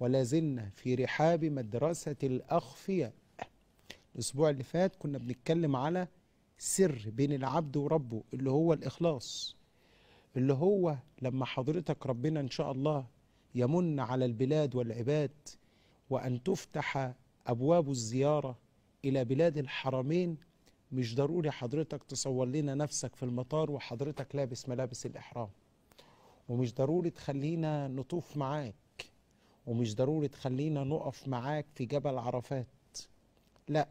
ولا زلنا في رحاب مدرسة الأخفياء الأسبوع اللي فات كنا بنتكلم على سر بين العبد وربه اللي هو الإخلاص اللي هو لما حضرتك ربنا إن شاء الله يمن على البلاد والعباد وأن تفتح أبواب الزيارة إلى بلاد الحرمين مش ضروري حضرتك تصور لنا نفسك في المطار وحضرتك لابس ملابس الإحرام ومش ضروري تخلينا نطوف معاك ومش ضروري تخلينا نقف معاك في جبل عرفات لا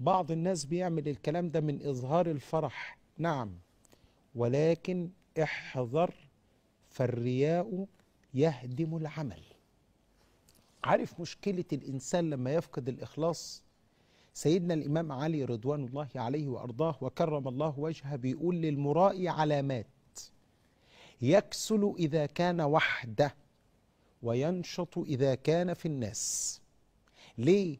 بعض الناس بيعمل الكلام ده من إظهار الفرح نعم ولكن احذر فالرياء يهدم العمل عارف مشكلة الإنسان لما يفقد الإخلاص سيدنا الإمام علي رضوان الله عليه وأرضاه وكرم الله وجهه بيقول للمرائي علامات يكسل إذا كان وحده وينشط إذا كان في الناس ليه؟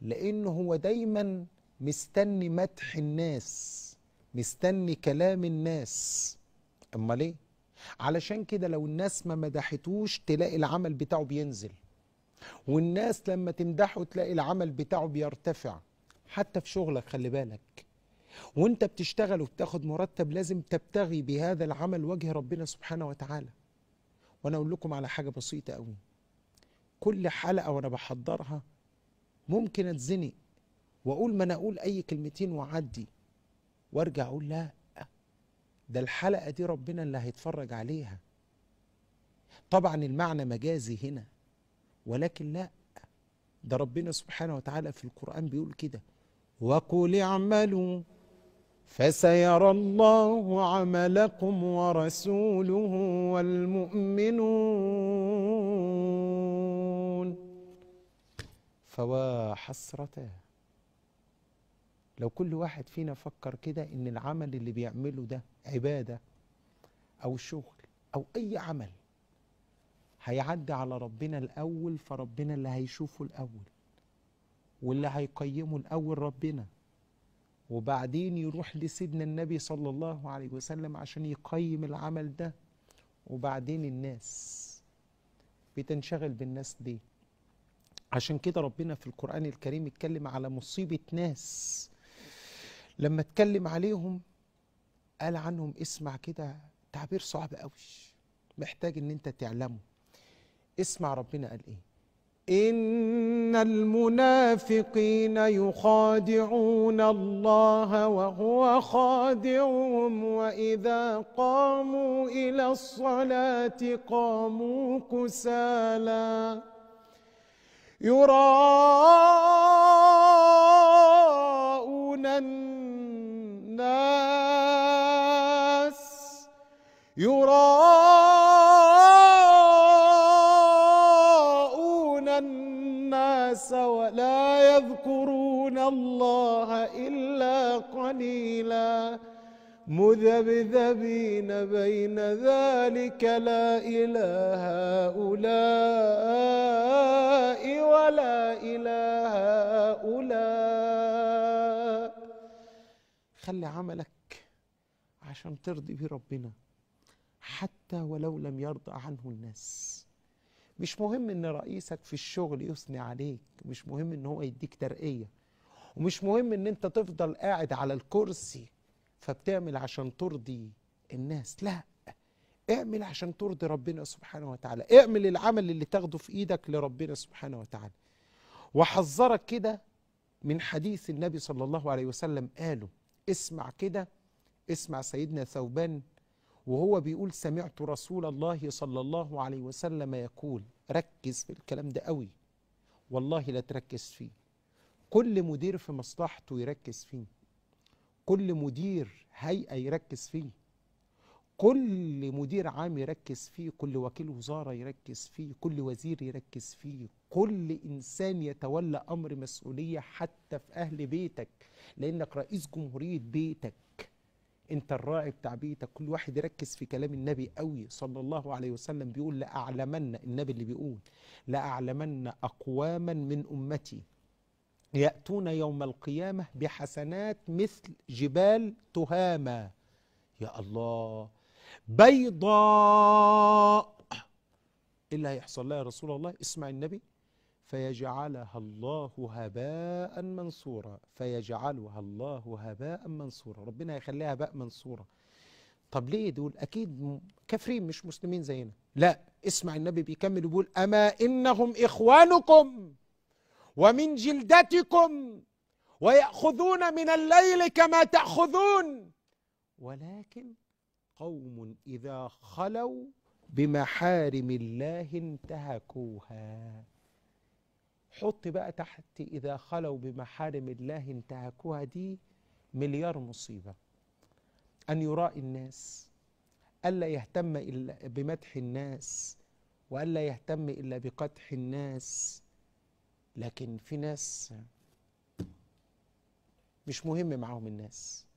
لأنه هو دايما مستني مدح الناس مستني كلام الناس أما ليه؟ علشان كده لو الناس ما مدحتوش تلاقي العمل بتاعه بينزل والناس لما تمدحه تلاقي العمل بتاعه بيرتفع حتى في شغلك خلي بالك وانت بتشتغل وبتاخد مرتب لازم تبتغي بهذا العمل وجه ربنا سبحانه وتعالى وانا اقول لكم على حاجه بسيطه قوي كل حلقه وانا بحضرها ممكن اتزنق واقول ما انا اقول اي كلمتين واعدي وارجع اقول لا ده الحلقه دي ربنا اللي هيتفرج عليها طبعا المعنى مجازي هنا ولكن لا ده ربنا سبحانه وتعالى في القران بيقول كده وقل اعملوا فسيرى الله عملكم ورسوله والمؤمنون فوا حسرته لو كل واحد فينا فكر كده ان العمل اللي بيعمله ده عباده او شغل او اي عمل هيعدي على ربنا الاول فربنا اللي هيشوفه الاول واللي هيقيمه الاول ربنا وبعدين يروح لسيدنا النبي صلى الله عليه وسلم عشان يقيم العمل ده وبعدين الناس بتنشغل بالناس دي عشان كده ربنا في القرآن الكريم اتكلم على مصيبة ناس لما اتكلم عليهم قال عنهم اسمع كده تعبير صعب قوي محتاج ان انت تعلمه اسمع ربنا قال ايه إن المنافقين يخادعون الله وهو خادعهم وإذا قاموا إلى الصلاة قاموا كسالا يراءون الناس يراءون وما يذكرون الله إلا قليلا مذبذبين بين ذلك لا إله هؤلاء ولا إله هؤلاء خلي عملك عشان ترضي بربنا حتى ولو لم يرضى عنه الناس مش مهم ان رئيسك في الشغل يثني عليك مش مهم ان هو يديك ترقية ومش مهم ان انت تفضل قاعد على الكرسي فبتعمل عشان ترضي الناس لا اعمل عشان ترضي ربنا سبحانه وتعالى اعمل العمل اللي تاخده في ايدك لربنا سبحانه وتعالى وحذرك كده من حديث النبي صلى الله عليه وسلم قاله اسمع كده اسمع سيدنا ثوبان وهو بيقول سمعت رسول الله صلى الله عليه وسلم يقول ركز في الكلام ده قوي والله لا تركز فيه كل مدير في مصلحته يركز فيه كل مدير هيئة يركز فيه كل مدير عام يركز فيه كل وكيل وزارة يركز فيه كل وزير يركز فيه كل إنسان يتولى أمر مسؤولية حتى في أهل بيتك لأنك رئيس جمهورية بيتك انت الراعي بتاع بيتك كل واحد يركز في كلام النبي قوي صلى الله عليه وسلم بيقول لاعلمن النبي اللي بيقول لاعلمن اقواما من امتي ياتون يوم القيامه بحسنات مثل جبال تهامه يا الله بيضاء ايه اللي هيحصل لها يا رسول الله اسمع النبي فيجعلها الله هباء منصورا فيجعلها الله هباء منصورا ربنا يخليها هباء منصورا طب ليه دول اكيد كافرين مش مسلمين زينا لا اسمع النبي بيكمل يقول اما انهم اخوانكم ومن جلدتكم وياخذون من الليل كما تاخذون ولكن قوم اذا خلوا بمحارم الله انتهكوها حط بقى تحت إذا خلوا بمحارم الله انتهكوها دي مليار مصيبة أن يرائي الناس ألا يهتم إلا بمدح الناس وألا يهتم إلا بقدح الناس لكن في ناس مش مهم معاهم الناس